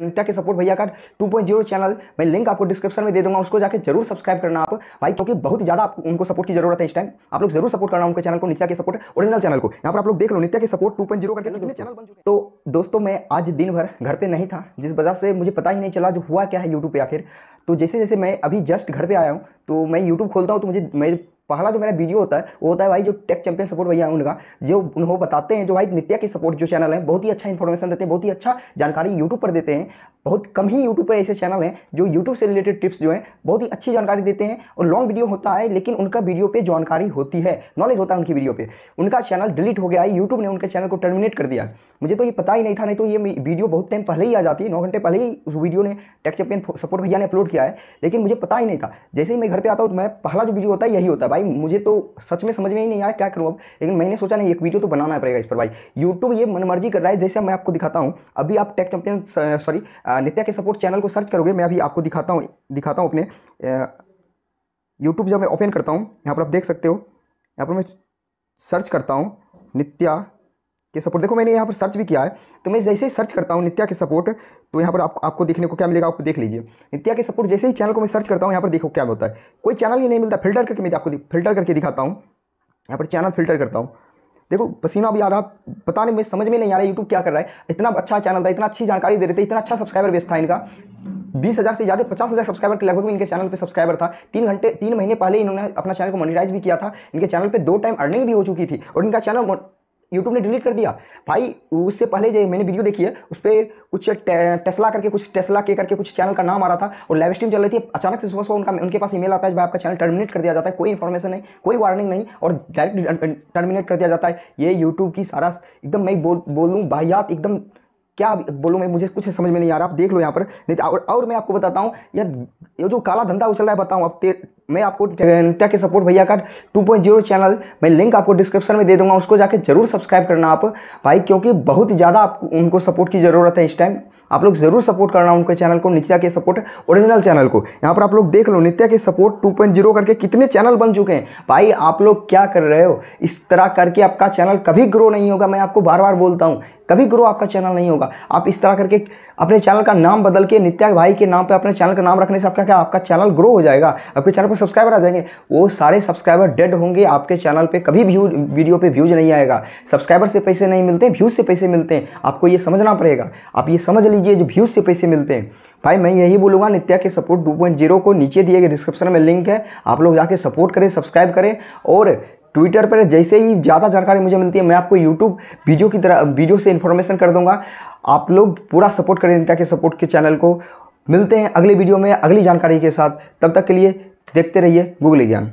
जनता के सपोर्ट भैया का 2.0 चैनल मैं लिंक आपको डिस्क्रिप्शन में दे दूंगा उसको जाके जरूर सब्सक्राइब करना आप भाई क्योंकि बहुत ज्यादा आपको उनको सपोर्ट की जरूरत है इस टाइम आप लोग जरूर सपोर्ट करना उनके चैनल को नित्या के सपोर्ट ओरिजिनल चैनल को यहाँ पर आप लोग देख लो नित्या के सपोर्ट टू करके कितने चैनल तो दोस्तों मैं आज दिन भर घर पर नहीं था जिस वजह से मुझे पता ही नहीं चला जो हुआ क्या है यूट्यूब पर आखिर तो जैसे जैसे मैं अभी जस्ट घर पर आया हूँ तो मैं यूट्यूब खोलता हूँ तो मुझे पहला जो मेरा वीडियो होता है वो होता है भाई जो टेक चैंपियन सपोर्ट भैया उनका जो उन्होंने बताते हैं जो भाई नित्या की सपोर्ट जो चैनल है बहुत ही अच्छा इन्फॉर्मेशन देते हैं बहुत ही अच्छा जानकारी यूट्यूब पर देते हैं बहुत कम ही यूट्यूब पर ऐसे चैनल हैं जो यूट्यूब से रिलेटेड टिप्स जो हैं बहुत ही अच्छी जानकारी देते हैं और लॉन्ग वीडियो होता है लेकिन उनका वीडियो पे जानकारी होती है नॉलेज होता है उनकी वीडियो पे उनका चैनल डिलीट हो गया है यूट्यूब ने उनके चैनल को टर्मिनेट कर दिया मुझे तो ये पता ही नहीं था नहीं तो ये वीडियो बहुत टाइम पहले ही आ जाती है नौ घंटे पहले ही उस वीडियो ने टेक चैम्पियन सपोर्ट भैया ने अपलोड किया है लेकिन मुझे पता ही नहीं था जैसे ही मैं घर पर आता हूँ तो मैं पहला जो वीडियो होता है यही होता है भाई मुझे तो सच में समझ में ही नहीं आया क्या करूँ अब लेकिन मैंने सोचा नहीं एक वीडियो तो बनाना पड़ेगा इस पर भाई यूट्यूब ये मनमर्जी कर रहा है जैसे मैं आपको दिखाता हूँ अभी आप टेक चैम्पियन सॉरी नित्या के सपोर्ट चैनल को सर्च करोगे मैं अभी आपको दिखाता हूँ दिखाता हूँ अपने यूट्यूब जब मैं ओपन करता हूँ यहाँ पर आप देख सकते हो यहाँ पर मैं सर्च करता हूँ नित्या के सपोर्ट देखो मैंने यहाँ पर सर्च भी किया है तो मैं जैसे ही सर्च करता हूँ नित्या के सपोर्ट तो यहाँ पर आप, आपको देखने को क्या मिलेगा आप देख लीजिए नित्या के सपोर्ट जैसे ही चैनल को मैं सर्च करता हूँ यहाँ पर देखो क्या होता है कोई चैनल ही नहीं मिलता फिल्टर करके मैं आपको फिल्टर करके दिखाता हूँ यहाँ पर चैनल फिल्टर करता हूँ देखो पसीना भी आ रहा पता नहीं मुझे समझ में नहीं आ रहा यूट्यूब क्या कर रहा है इतना अच्छा चैनल था इतना अच्छी जानकारी दे रहे थे इतना अच्छा सब्सक्राइबर बेस था इनका बीस हज़ार से ज़्यादा पचास हज़ार सब्सक्राइबर के लगभग इनके चैनल पे सब्सक्राइबर था तीन घंटे तीन महीने पहले इन्होंने अपना चैनल को मोनिटाइज भी किया था इनके चैनल पे दो टाइम अर्निंग भी हो चुकी थी और इनका चैनल यूट्यूब ने डिलीट कर दिया भाई उससे पहले जो मैंने वीडियो देखी है उस पर कुछ टेस्ला करके कुछ टेस्ला के करके कुछ चैनल का नाम आ रहा था और लाइव स्ट्रीम चल रही थी अचानक से सुबह सुबह उनका उनके पास ईमेल आता है भाई आपका चैनल टर्मिनेट कर दिया जाता है कोई इन्फॉर्मेशन नहीं कोई वार्निंग नहीं और डायरेक्ट टर्मिनेट कर दिया जाता है ये यूट्यूब की सारा एकदम मैं बोल बोलूँ बाहियात एकदम क्या बोलूँ मैं मुझे कुछ समझ में नहीं आ रहा आप देख लो यहाँ पर तो और, और मैं आपको बताता हूँ यह जो काला धंधा उछल रहा है बताऊँ आप मैं आपको नित्या के सपोर्ट भैया का 2.0 चैनल मैं लिंक आपको डिस्क्रिप्शन में दे दूंगा उसको जाके जरूर सब्सक्राइब करना आप भाई क्योंकि बहुत ही ज़्यादा आपको उनको सपोर्ट की ज़रूरत है इस टाइम आप लोग ज़रूर सपोर्ट करना उनके चैनल को नित्या के सपोर्ट ओरिजिनल चैनल को यहाँ पर आप लोग देख लो नित्या के सपोर्ट टू करके कितने चैनल बन चुके हैं भाई आप लोग क्या कर रहे हो इस तरह करके आपका चैनल कभी ग्रो नहीं होगा मैं आपको बार बार बोलता हूँ कभी ग्रो आपका चैनल नहीं होगा आप इस तरह करके अपने चैनल का नाम बदल के नित्या भाई के नाम पर अपने चैनल का नाम रखने से आपका क्या आपका चैनल ग्रो हो जाएगा आपके चैनल पर सब्सक्राइबर आ जाएंगे वो सारे सब्सक्राइबर डेड होंगे आपके चैनल पर कभी व्यू वीडियो पर व्यूज नहीं आएगा सब्सक्राइबर से पैसे नहीं मिलते व्यूज़ से पैसे मिलते हैं आपको ये समझना पड़ेगा आप ये समझ लीजिए जो व्यूज़ से पैसे मिलते हैं भाई मैं यही बोलूँगा नित्या के सपोर्ट 2.0 को नीचे दिए गए डिस्क्रिप्शन में लिंक है आप लोग जाके सपोर्ट करें सब्सक्राइब करें और ट्विटर पर जैसे ही ज़्यादा जानकारी मुझे मिलती है मैं आपको यूट्यूब वीडियो की तरह वीडियो से इन्फॉर्मेशन कर दूंगा आप लोग पूरा सपोर्ट करें इनका के सपोर्ट के चैनल को मिलते हैं अगले वीडियो में अगली जानकारी के साथ तब तक के लिए देखते रहिए गूगल ज्ञान